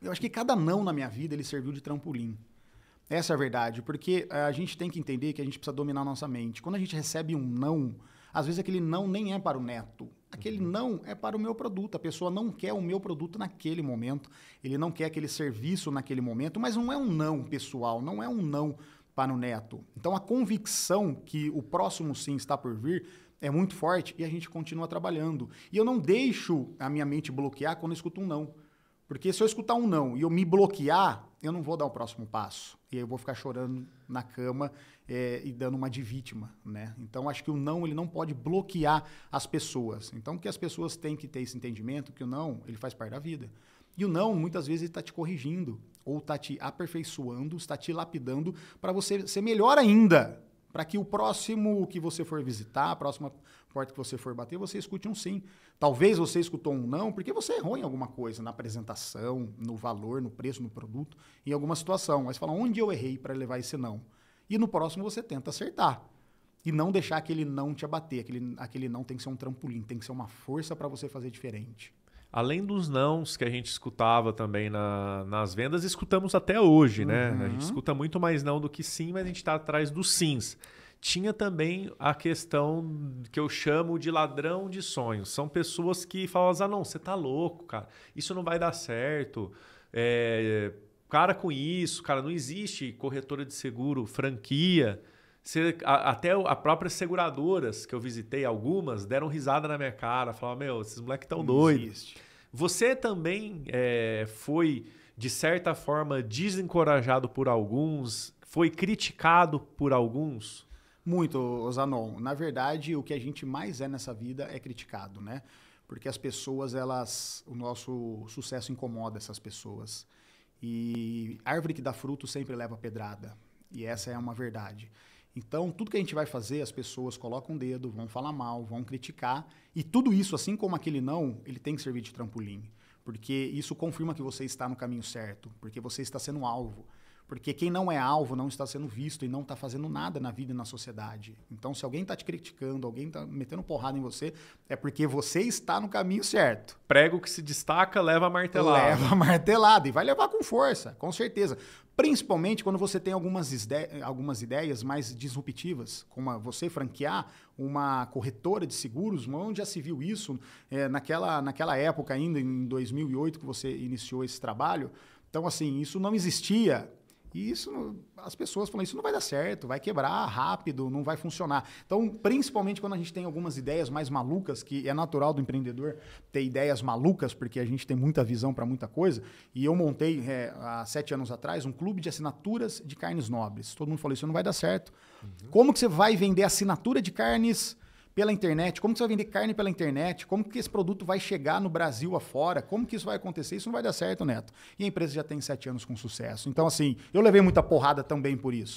eu acho que cada não na minha vida ele serviu de trampolim. Essa é a verdade, porque eh, a gente tem que entender que a gente precisa dominar nossa mente. Quando a gente recebe um não, às vezes aquele não nem é para o neto. Aquele uhum. não é para o meu produto. A pessoa não quer o meu produto naquele momento, ele não quer aquele serviço naquele momento, mas não é um não pessoal, não é um não para o neto. Então a convicção que o próximo sim está por vir é muito forte e a gente continua trabalhando. E eu não deixo a minha mente bloquear quando eu escuto um não. Porque se eu escutar um não e eu me bloquear, eu não vou dar o próximo passo. E aí eu vou ficar chorando na cama é, e dando uma de vítima, né? Então, acho que o não, ele não pode bloquear as pessoas. Então, que as pessoas têm que ter esse entendimento que o não, ele faz parte da vida. E o não, muitas vezes, está te corrigindo, ou está te aperfeiçoando, está te lapidando para você ser melhor ainda para que o próximo que você for visitar, a próxima porta que você for bater, você escute um sim. Talvez você escutou um não, porque você errou em alguma coisa, na apresentação, no valor, no preço, no produto, em alguma situação. Mas fala onde eu errei para levar esse não. E no próximo você tenta acertar. E não deixar aquele não te abater. Aquele, aquele não tem que ser um trampolim, tem que ser uma força para você fazer diferente além dos nãos que a gente escutava também na, nas vendas, escutamos até hoje, uhum. né? A gente uhum. escuta muito mais não do que sim, mas a gente está atrás dos sims. Tinha também a questão que eu chamo de ladrão de sonhos. São pessoas que falam assim, ah, não, você tá louco, cara. Isso não vai dar certo. É, cara com isso, cara, não existe corretora de seguro, franquia. Você, a, até as próprias seguradoras que eu visitei, algumas, deram risada na minha cara, falaram: Meu, esses moleques estão doidos. Você também é, foi, de certa forma, desencorajado por alguns, foi criticado por alguns? Muito, Zanon. Na verdade, o que a gente mais é nessa vida é criticado, né? Porque as pessoas, elas, o nosso sucesso incomoda essas pessoas. E árvore que dá fruto sempre leva pedrada. E essa é uma verdade. Então, tudo que a gente vai fazer, as pessoas colocam o um dedo, vão falar mal, vão criticar. E tudo isso, assim como aquele não, ele tem que servir de trampolim. Porque isso confirma que você está no caminho certo, porque você está sendo alvo. Porque quem não é alvo não está sendo visto e não está fazendo nada na vida e na sociedade. Então, se alguém está te criticando, alguém está metendo porrada em você, é porque você está no caminho certo. Prego que se destaca leva martelado. Leva martelado e vai levar com força, com certeza. Principalmente quando você tem algumas, ide algumas ideias mais disruptivas, como você franquear uma corretora de seguros, onde já se viu isso é, naquela, naquela época ainda, em 2008, que você iniciou esse trabalho. Então, assim, isso não existia e isso, as pessoas falam, isso não vai dar certo, vai quebrar rápido, não vai funcionar. Então, principalmente quando a gente tem algumas ideias mais malucas, que é natural do empreendedor ter ideias malucas, porque a gente tem muita visão para muita coisa. E eu montei, é, há sete anos atrás, um clube de assinaturas de carnes nobres. Todo mundo falou, isso não vai dar certo. Uhum. Como que você vai vender assinatura de carnes pela internet? Como que você vai vender carne pela internet? Como que esse produto vai chegar no Brasil afora? Como que isso vai acontecer? Isso não vai dar certo, Neto. E a empresa já tem sete anos com sucesso. Então, assim, eu levei muita porrada também por isso.